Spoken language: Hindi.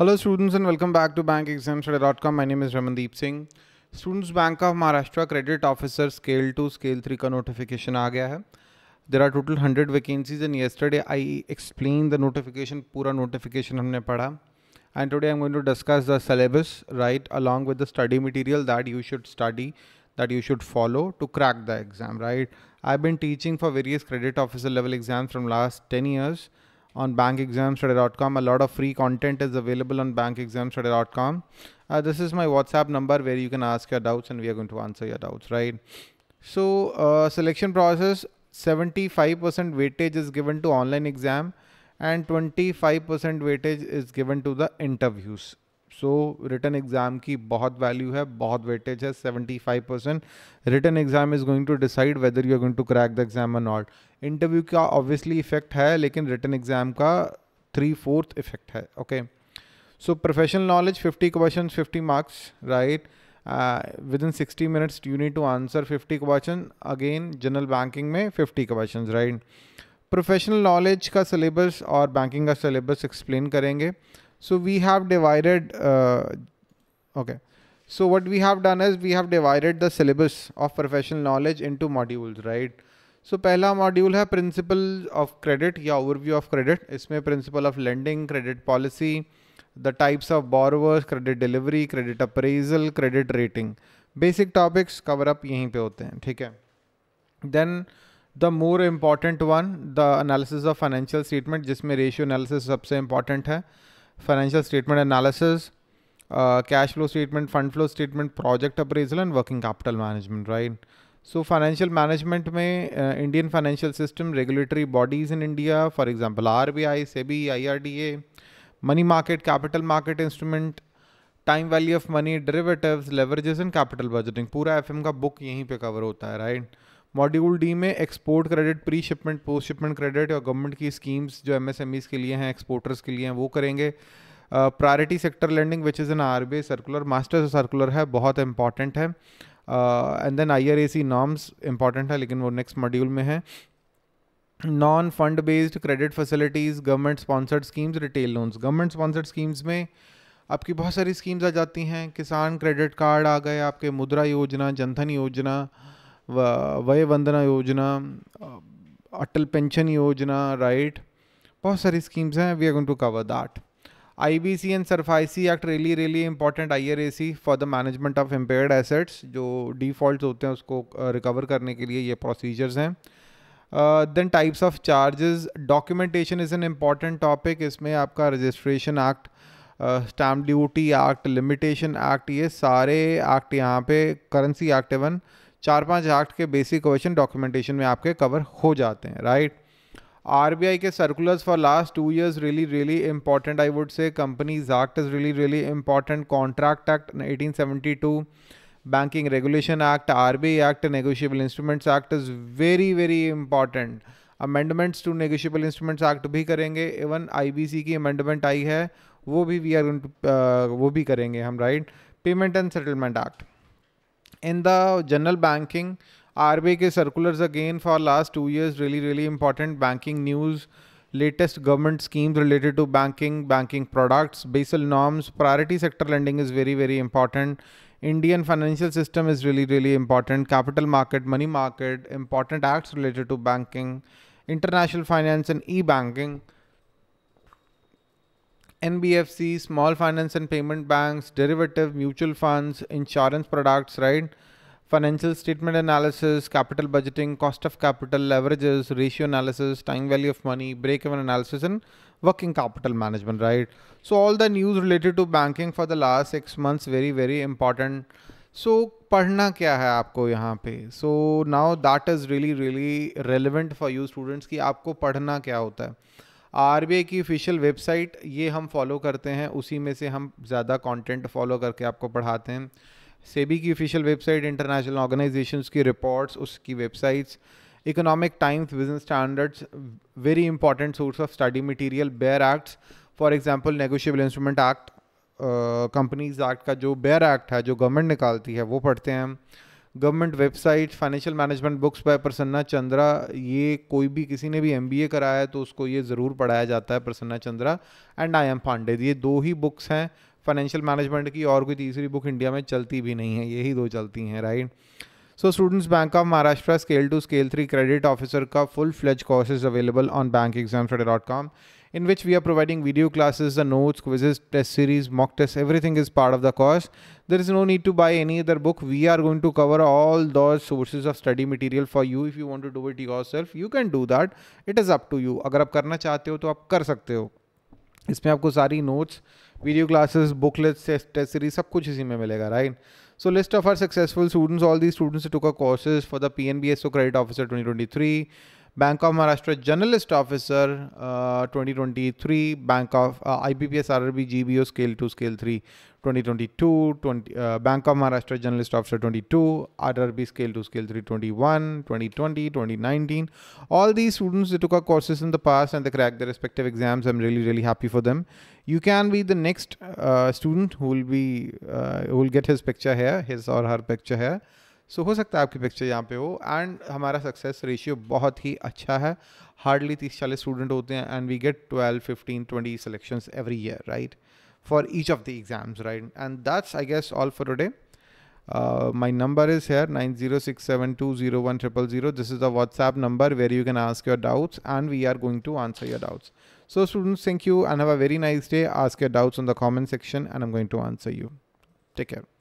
Hello students and welcome back to bankexamstudy.com. My name is Ramandeep Singh. Students Bank of Maharashtra Credit Officer Scale 2 Scale 3 का notification आ गया है. There are total 100 vacancies and yesterday I explained the notification पूरा notification हमने पढ़ा. And today I'm going to discuss the syllabus right along with the study material that you should study that you should follow to crack the exam right. I've been teaching for various credit officer level exams from last 10 years on bankexamstudy.com. A lot of free content is available on bankexamstudy.com. Uh, this is my WhatsApp number where you can ask your doubts and we are going to answer your doubts, right? So uh, selection process, 75% weightage is given to online exam and 25% weightage is given to the interviews. So return exam की बहुत वैल्यू है बहुत वेटेज है 75 percent return exam is going to decide whether you are going to crack the exam और नॉट इंटरव्यू का ऑब्वियसली इफेक्ट है लेकिन रिटर्न एग्ज़ाम का थ्री फोर्थ इफेक्ट है okay so professional knowledge fifty question fifty marks right within sixty minutes you need to answer fifty question again general banking में fifty question right professional knowledge का सिलेबस और बैंकिंग का सिलेबस एक्सप्लेन करेंगे So we have divided, uh, okay. So what we have done is we have divided the syllabus of professional knowledge into modules, right? So so, पहला मॉड्यूल है प्रिंसिपल ऑफ क्रेडिट या ओवरव्यू ऑफ क्रेडिट इसमें principle of lending credit policy the types of borrowers credit delivery credit appraisal credit rating basic topics cover up यहीं पे होते हैं ठीक है then the more important one the analysis of financial statement जिसमें रेशियो एनालिसिस सबसे इम्पॉर्टेंट है financial statement analysis, uh, cash flow statement, fund flow statement, project appraisal, and working capital management, right? So financial management में uh, Indian financial system, regulatory bodies in India, for example RBI, SEBI, IRDA, money market, capital market instrument, time value of money derivatives leverages and capital budgeting पूरा एफएम का बुक यहीं पे कवर होता है राइट right? मॉड्यूल डी में export credit pre shipment post shipment credit और गवर्नमेंट की स्कीम्स जो एमएसएमईज के लिए हैं एक्सपोर्टर्स के लिए हैं वो करेंगे priority sector lending which is an R B circular masters circular है बहुत इंपॉर्टेंट है and then I R A C norms important है लेकिन वो नेक्स्ट मॉड्यूल में है non fund based credit facilities government sponsored schemes retail loans government sponsored schemes में आपकी बहुत सारी स्कीम्स आ जाती हैं किसान क्रेडिट कार्ड आ गए आपके मुद्रा योजना जनधन योजना वय वंदना योजना अटल पेंशन योजना राइट बहुत सारी स्कीम्स हैं we are going to cover that I B C and SARFAESI act really really important I R A C for the management of impaired assets जो डिफॉल्ट होते हैं उसको रिकवर करने के लिए ये प्रोसीजर्स हैं then types of charges documentation is an important topic इसमें आपका registration act stamp duty act limitation act ये सारे एक्ट यहाँ पे करेंसी एक्ट एवन चार पाँच एक्ट के बेसिक क्वेश्चन डॉक्यूमेंटेशन में आपके कवर हो जाते हैं राइट right? आरबीआई के circulars for last two years really really important I would say companies act is really really important contract act eighteen banking regulation act R act negotiable instruments act is very very important amendments to negotiable instruments act भी करेंगे इवन आई की अमेंडमेंट आई है वो भी वी आर uh, वो भी करेंगे हम right payment and settlement act in the general banking, RBI circulars again for last two years really really important banking news, latest government schemes related to banking, banking products, basal norms, priority sector lending is very very important. Indian financial system is really really important. Capital market, money market, important acts related to banking, international finance and e-banking. NBFC, small finance and payment banks, derivative, mutual funds, insurance products, right? Financial statement analysis, capital budgeting, cost of capital, leverages, ratio analysis, time value of money, break even analysis, and working capital management, right? So, all the news related to banking for the last six months, very, very important. so, पढ़ना क्या है आपको यहाँ पे so now that is really really relevant for you students कि आपको पढ़ना क्या होता है आर की ऑफिशियल वेबसाइट ये हम फॉलो करते हैं उसी में से हम ज़्यादा कंटेंट फॉलो करके आपको पढ़ाते हैं सेबी की ऑफिशियल वेबसाइट इंटरनेशनल ऑर्गेनाइजेशन की रिपोर्ट्स उसकी websites Economic Times Business Standards very important source of study material bare acts for example negotiable instrument act companies act का जो बेयर एक्ट है जो गवर्नमेंट निकालती है वो पढ़ते हैं हम government website financial management books by Prasanna Chandra ये कोई भी किसी ने भी एम कराया है तो उसको ये ज़रूर पढ़ाया जाता है Prasanna Chandra and I M Pandey ये दो ही बुक्स हैं फाइनेंशियल मैनेजमेंट की और कोई तीसरी बुक इंडिया में चलती भी नहीं है यही दो चलती हैं right so students bank of Maharashtra scale two scale three credit officer का full fledge course is available on bank exam dot com in which we are providing video classes, the notes, quizzes, test series, mock tests, everything is part of the course. There is no need to buy any other book. We are going to cover all those sources of study material for you. If you want to do it yourself, you can do that. It is up to you. अगर आप करना चाहते हो तो आप कर सकते हो इसमें आपको सारी notes video classes booklets test series सब कुछ इसी में मिलेगा right? So list of our successful students, all these students took our courses for the PNBSO Credit Officer 2023. Bank of Maharashtra Journalist Officer uh, 2023, Bank of uh, IBPS RRB GBO Scale 2 Scale 3 2022, 20, uh, Bank of Maharashtra Journalist Officer 22, RRB Scale 2 Scale 3 21, 2020, 2019. All these students they took our courses in the past and they cracked their respective exams. I'm really really happy for them. You can be the next uh, student who will be uh, who will get his picture here, his or her picture here. सो हो सकता है आपकी पिक्चर यहाँ पे हो एंड हमारा सक्सेस रेशियो बहुत ही अच्छा है हार्डली तीस चालीस स्टूडेंट होते हैं and we get twelve fifteen twenty selections every year right for each of the exams right and that's I guess all for today my number is here nine zero six seven two zero one triple zero this is the WhatsApp number where you can ask your doubts and we are going to answer your doubts so students thank you and have a very nice day ask your doubts in the comment section and am going to answer you take care